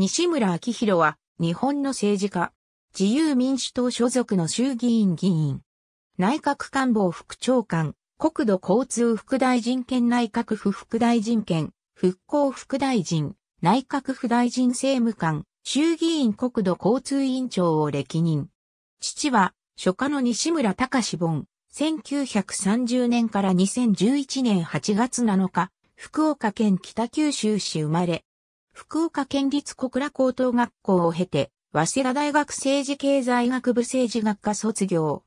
西村明宏は、日本の政治家、自由民主党所属の衆議院議員、内閣官房副長官、国土交通副大臣兼内閣府副大臣兼、復興副大臣、内閣府大臣政務官、衆議院国土交通委員長を歴任。父は、初夏の西村隆本、1930年から2011年8月7日、福岡県北九州市生まれ、福岡県立小倉高等学校を経て、早稲田大学政治経済学部政治学科卒業。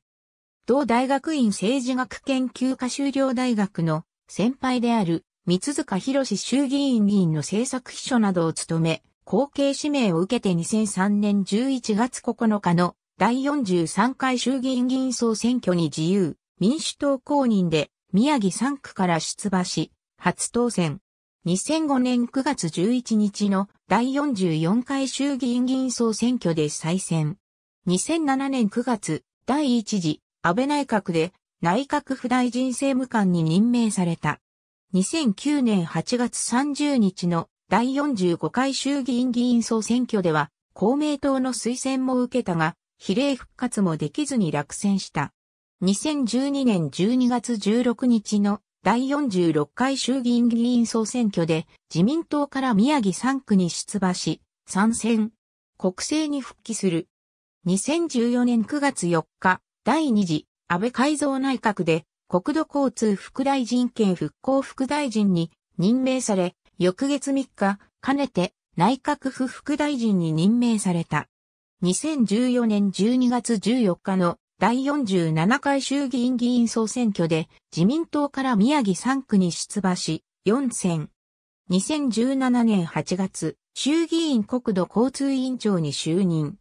同大学院政治学研究科修了大学の先輩である三塚博衆議院議員の政策秘書などを務め、後継指名を受けて2003年11月9日の第43回衆議院議員総選挙に自由、民主党公認で宮城3区から出馬し、初当選。2005年9月11日の第44回衆議院議員総選挙で再選。2007年9月、第1次安倍内閣で内閣府大臣政務官に任命された。2009年8月30日の第45回衆議院議員総選挙では公明党の推薦も受けたが、比例復活もできずに落選した。2012年12月16日の第46回衆議院議員総選挙で自民党から宮城3区に出馬し、参戦。国政に復帰する。2014年9月4日、第2次安倍改造内閣で国土交通副大臣兼復興副大臣に任命され、翌月3日、かねて内閣府副大臣に任命された。2014年12月14日の第47回衆議院議員総選挙で自民党から宮城3区に出馬し、4選。2017年8月、衆議院国土交通委員長に就任。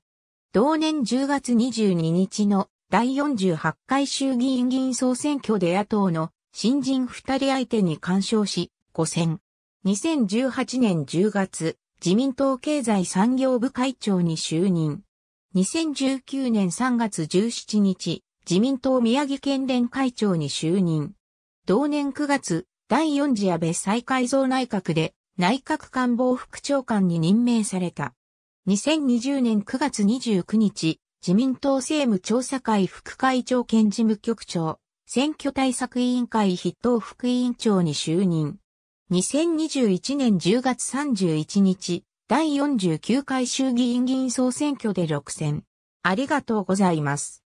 同年10月22日の第48回衆議院議員総選挙で野党の新人2人相手に干渉し、5選。2018年10月、自民党経済産業部会長に就任。2019年3月17日、自民党宮城県連会長に就任。同年9月、第4次安倍再改造内閣で内閣官房副長官に任命された。2020年9月29日、自民党政務調査会副会長兼事務局長、選挙対策委員会筆頭副委員長に就任。2021年10月31日、第49回衆議院議員総選挙で6選。ありがとうございます。